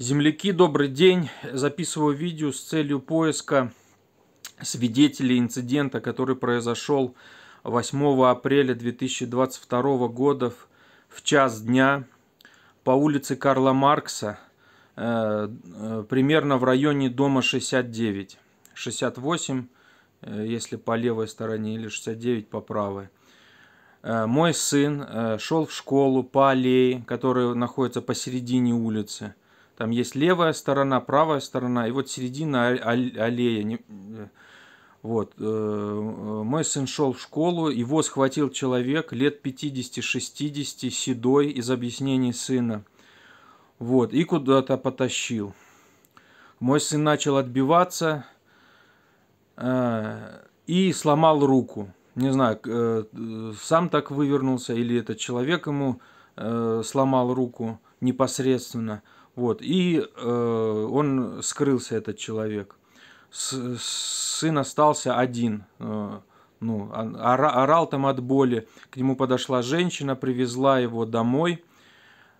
Земляки, добрый день. Записываю видео с целью поиска свидетелей инцидента, который произошел 8 апреля 2022 года в час дня по улице Карла Маркса, э, э, примерно в районе дома 69, 68, э, если по левой стороне, или 69 по правой мой сын шел в школу по аллее, которая находится посередине улицы. Там есть левая сторона, правая сторона, и вот середина аллея. Э, вот. Э, э, мой сын шел в школу, его схватил человек лет 50-60, седой, из объяснений сына. Вот, и куда-то потащил. Мой сын начал отбиваться и сломал руку. Не знаю, сам так вывернулся или этот человек ему сломал руку непосредственно. Вот, и э, он скрылся, этот человек. С, сын остался один. Э, ну, орал там от боли. К нему подошла женщина, привезла его домой,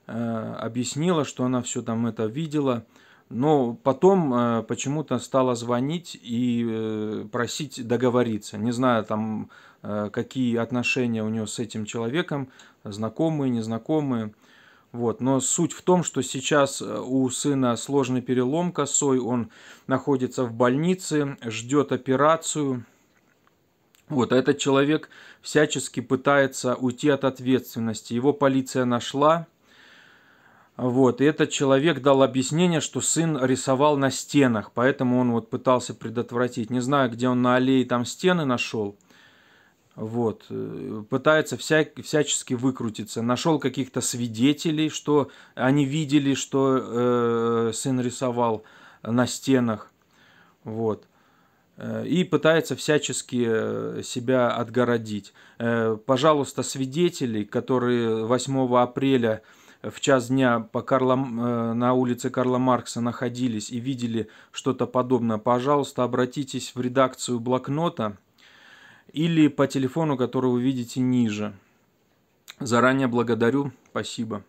э, объяснила, что она все там это видела. Но потом э, почему-то стала звонить и э, просить договориться. Не знаю, там э, какие отношения у нее с этим человеком, знакомые, незнакомые. Вот. Но суть в том, что сейчас э, у сына сложный перелом косой, он находится в больнице, ждет операцию. Вот, а этот человек всячески пытается уйти от ответственности. Его полиция нашла. Вот, и этот человек дал объяснение, что сын рисовал на стенах, поэтому он вот пытался предотвратить. Не знаю, где он на аллее там стены нашел. Вот, э, пытается вся, всячески выкрутиться. Нашел каких-то свидетелей, что они видели, что э, сын рисовал на стенах. Вот. Э, и пытается всячески э, себя отгородить. Э, пожалуйста, свидетелей, которые 8 апреля в час дня по Карла, на улице Карла Маркса находились и видели что-то подобное, пожалуйста, обратитесь в редакцию блокнота или по телефону, который вы видите ниже. Заранее благодарю. Спасибо.